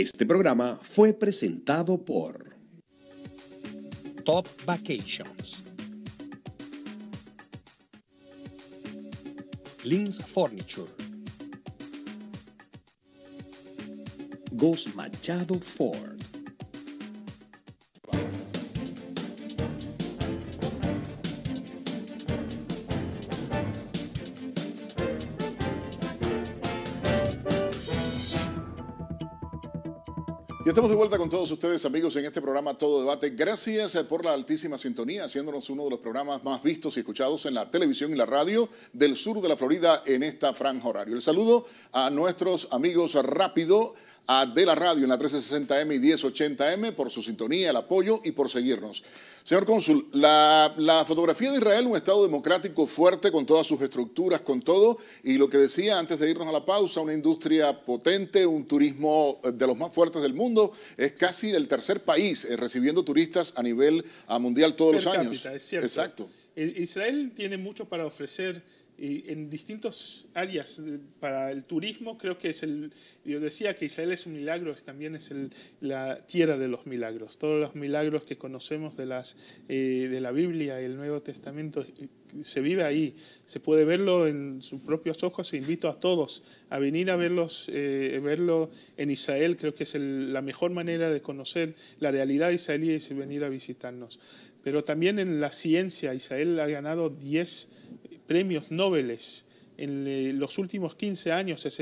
Este programa fue presentado por Top Vacations, Lins Furniture, Ghost Machado Ford. Y estamos de vuelta con todos ustedes, amigos, en este programa Todo Debate. Gracias eh, por la altísima sintonía, haciéndonos uno de los programas más vistos y escuchados en la televisión y la radio del sur de la Florida en esta franja horario. El saludo a nuestros amigos rápido de la radio en la 1360M y 1080M por su sintonía, el apoyo y por seguirnos. Señor cónsul, la, fotografía de Israel, un Estado democrático fuerte con todas sus estructuras, con todo, y lo que decía antes de irnos a la pausa, una industria potente, un turismo eh, de los más fuertes del mundo, es casi el tercer país eh, recibiendo turistas a nivel mundial todos los años. es cierto. Exacto. Eh, Israel tiene mucho para ofrecer en distintas áreas para el turismo. Creo que es el, yo decía que Israel es un milagro, también es el, la tierra de los milagros. Todos los milagros que conocemos de, las, eh, de la Biblia y el Nuevo Testamento se vive ahí, se puede verlo en sus propios ojos. Invito a todos a venir a eh, verlo en Israel. Creo que es la mejor manera de conocer la realidad israelí y venir a visitarnos. Pero también en la ciencia, Israel ha ganado 10 premios Nobel en eh, los últimos 15 años es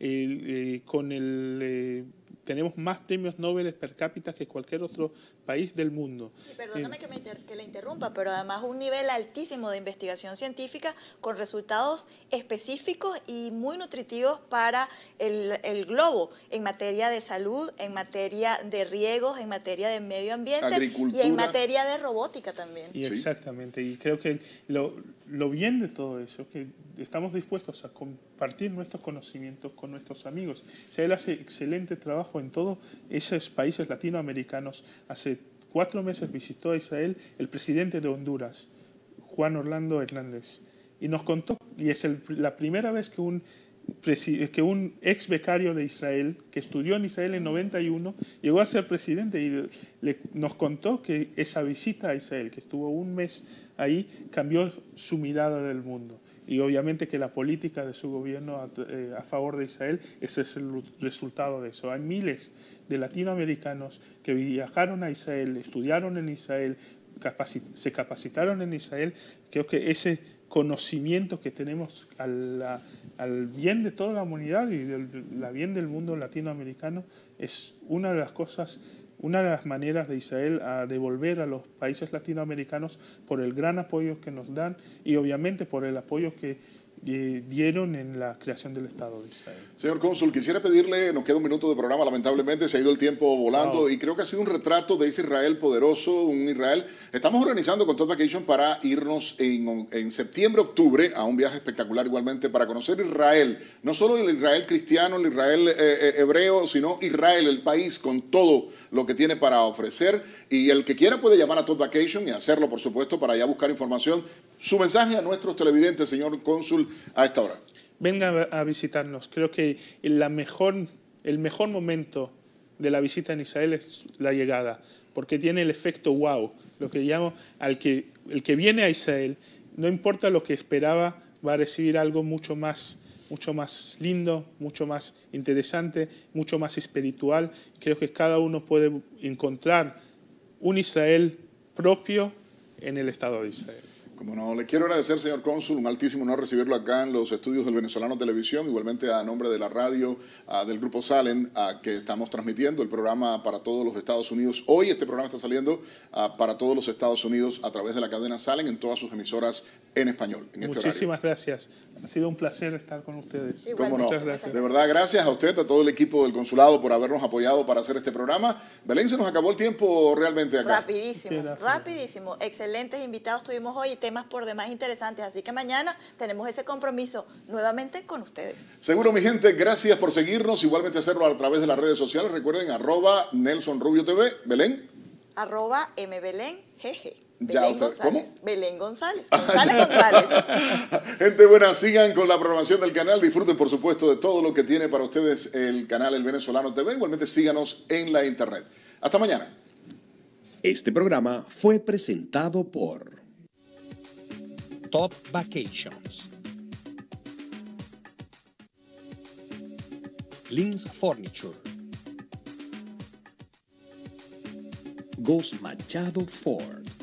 eh, con el tenemos más premios Nobel per cápita que cualquier otro país del mundo. perdóname que, le interrumpa, pero además un nivel altísimo de investigación científica con resultados específicos y muy nutritivos para el, globo en materia de salud, en materia de riegos, en materia de medio ambiente y en materia de robótica también. Y Exactamente, y creo que lo, bien de todo eso es que estamos dispuestos a compartir nuestros conocimientos con nuestros amigos. Israel hace excelente trabajo en todos esos países latinoamericanos. Hace cuatro meses visitó a Israel el presidente de Honduras, Juan Orlando Hernández, y nos contó, y es la primera vez que un que un ex becario de Israel, que estudió en Israel en 91, llegó a ser presidente y nos contó que esa visita a Israel, que estuvo un mes ahí, cambió su mirada del mundo. Y obviamente que la política de su gobierno a, eh, favor de Israel, ese es el resultado de eso. Hay miles de latinoamericanos que viajaron a Israel, estudiaron en Israel, se capacitaron en Israel. Creo que ese conocimiento que tenemos al, bien de toda la humanidad y del bien del mundo latinoamericano es una de las cosas, una de las maneras de Israel a devolver a los países latinoamericanos por el gran apoyo que nos dan y obviamente por el apoyo que eh, dieron en la creación del Estado de Israel. Señor Cónsul, quisiera pedirle, nos queda un minuto de programa, lamentablemente se ha ido el tiempo volando y creo que ha sido un retrato de ese Israel poderoso, un Israel. Estamos organizando con Todd Vacation para irnos en, en, septiembre, octubre a un viaje espectacular igualmente para conocer Israel, no solo el Israel cristiano, el Israel eh, eh, hebreo, sino Israel, el país con todo lo que tiene para ofrecer y el que quiera puede llamar a Todd Vacation y hacerlo, por supuesto, para allá buscar información. Su mensaje a nuestros televidentes, señor Cónsul, a Vengan a visitarnos. Creo que el mejor momento de la visita en Israel es la llegada, porque tiene el efecto wow, lo que llamo al que, el que viene a Israel, no importa lo que esperaba, va a recibir algo mucho más mucho más lindo, mucho más interesante, mucho más espiritual. Creo que cada uno puede encontrar un Israel propio en el Estado de Israel. Como no, le quiero agradecer, señor cónsul, un altísimo honor recibirlo acá en los estudios del Venezolano Televisión, igualmente a nombre de la radio del Grupo Salen, que estamos transmitiendo el programa para todos los Estados Unidos. Hoy este programa está saliendo para todos los Estados Unidos a través de la cadena Salen en todas sus emisoras en español. En este Muchísimas gracias. Ha sido un placer estar con ustedes. Muchas gracias. De verdad, gracias a usted, a todo el equipo del consulado por habernos apoyado para hacer este programa. Belén, se nos acabó el tiempo realmente acá. Rapidísimo, rapidísimo. Excelentes invitados tuvimos hoy y temas por demás interesantes. Así que mañana tenemos ese compromiso nuevamente con ustedes. Seguro, mi gente, gracias por seguirnos. Igualmente hacerlo a través de las redes sociales. Recuerden, arroba Nelson Rubio TV. Belén. Arroba mbelén. Jeje ya, ¿Cómo? Belén González. Ah, González González. Gente buena, sigan con la programación del canal. Disfruten, por supuesto, de todo lo que tiene para ustedes el canal El Venezolano TV. Igualmente, síganos en la internet. Hasta mañana. Este programa fue presentado por Top Vacations, Links Furniture, Ghost Machado Ford.